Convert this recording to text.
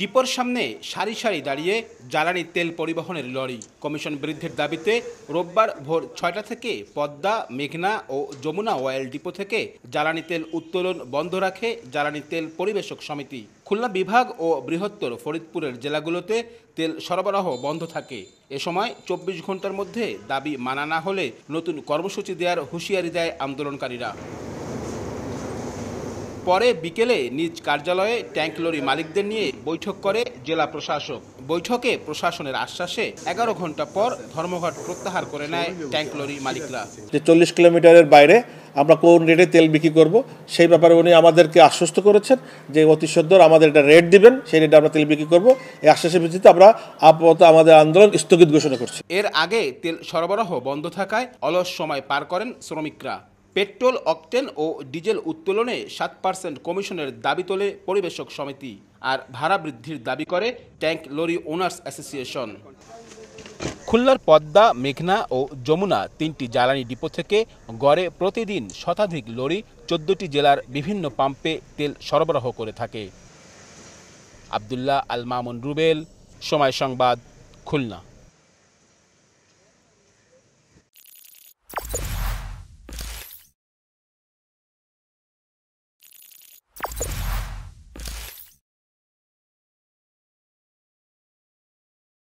ডিপোর সামনে সারি সারি দাঁড়িয়ে জ্বালানি তেল পরিবহনের লরি কমিশন বৃদ্ধির দাবিতে রোববার ভোর ছয়টা থেকে পদ্মা মেঘনা ও যমুনা অয়েল ডিপো থেকে জ্বালানি তেল উত্তোলন বন্ধ রাখে জ্বালানি তেল পরিবেশক সমিতি খুলনা বিভাগ ও বৃহত্তর ফরিদপুরের জেলাগুলোতে তেল সরবরাহ বন্ধ থাকে এ সময় চব্বিশ ঘন্টার মধ্যে দাবি মানা না হলে নতুন কর্মসূচি দেওয়ার হুঁশিয়ারি দেয় আন্দোলনকারীরা পরে বিকেলে নিজ কার্যালয়ে ট্যাঙ্ক লরি মালিকদের নিয়ে বৈঠক করে জেলা প্রশাসক বৈঠকে প্রশাসনের আশ্বাসে এগারো ঘন্টা পর ধর্মঘট প্রত্যাহার করে নেয় ট্যাঙ্ক লরি মালিকরা যে চল্লিশ কিলোমিটারের বাইরে আমরা কোন রেটে তেল বিক্রি করব সেই ব্যাপারে উনি আমাদেরকে আশ্বস্ত করেছেন যে অতি সদ্যর আমাদের এটা রেট দিবেন সেই রেটে আমরা তেল বিক্রি করব এই আশ্বাসের ভিত্তিতে আমরা আপাতত আমাদের আন্দোলন স্থগিত ঘোষণা করছি এর আগে তেল সরবরাহ বন্ধ থাকায় অলস সময় পার করেন শ্রমিকরা পেট্রোল অকটেন ও ডিজেল উত্তোলনে সাত পার্সেন্ট কমিশনের দাবি তোলে পরিবেশক সমিতি আর ভাড়া বৃদ্ধির দাবি করে ট্যাঙ্ক লরি ওনার্স অ্যাসোসিয়েশন খুলনার পদ্মা মেঘনা ও যমুনা তিনটি জ্বালানি ডিপো থেকে গড়ে প্রতিদিন শতাধিক লরি চোদ্দটি জেলার বিভিন্ন পাম্পে তেল সরবরাহ করে থাকে আবদুল্লাহ আল মামুন রুবেল সময় সংবাদ খুলনা